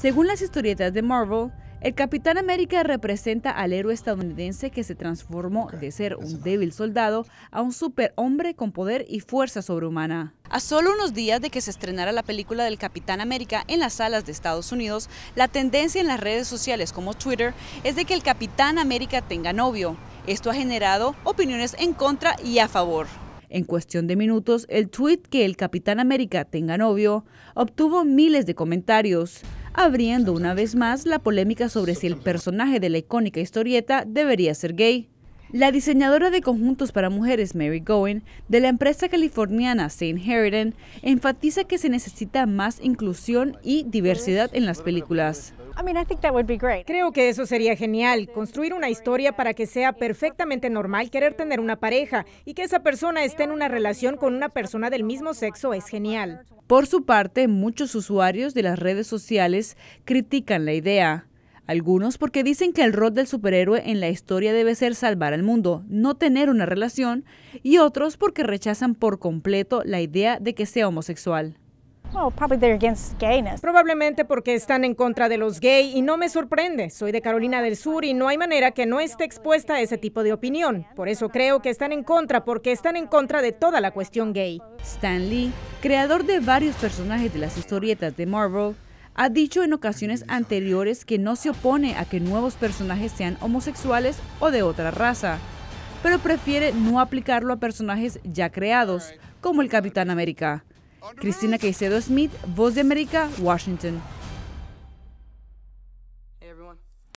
Según las historietas de Marvel, el Capitán América representa al héroe estadounidense que se transformó de ser un débil soldado a un superhombre con poder y fuerza sobrehumana. A solo unos días de que se estrenara la película del Capitán América en las salas de Estados Unidos, la tendencia en las redes sociales como Twitter es de que el Capitán América tenga novio. Esto ha generado opiniones en contra y a favor. En cuestión de minutos, el tweet que el Capitán América tenga novio obtuvo miles de comentarios abriendo una vez más la polémica sobre si el personaje de la icónica historieta debería ser gay. La diseñadora de conjuntos para mujeres Mary Gowen de la empresa californiana St. Heriden, enfatiza que se necesita más inclusión y diversidad en las películas. Creo que eso sería genial, construir una historia para que sea perfectamente normal querer tener una pareja y que esa persona esté en una relación con una persona del mismo sexo es genial. Por su parte, muchos usuarios de las redes sociales critican la idea. Algunos porque dicen que el rol del superhéroe en la historia debe ser salvar al mundo, no tener una relación, y otros porque rechazan por completo la idea de que sea homosexual. Probablemente porque están en contra de los gay y no me sorprende. Soy de Carolina del Sur y no hay manera que no esté expuesta a ese tipo de opinión. Por eso creo que están en contra porque están en contra de toda la cuestión gay. Stan Lee, creador de varios personajes de las historietas de Marvel, ha dicho en ocasiones anteriores que no se opone a que nuevos personajes sean homosexuales o de otra raza, pero prefiere no aplicarlo a personajes ya creados, como el Capitán América. Cristina Caicedo Smith, Voz de América, Washington.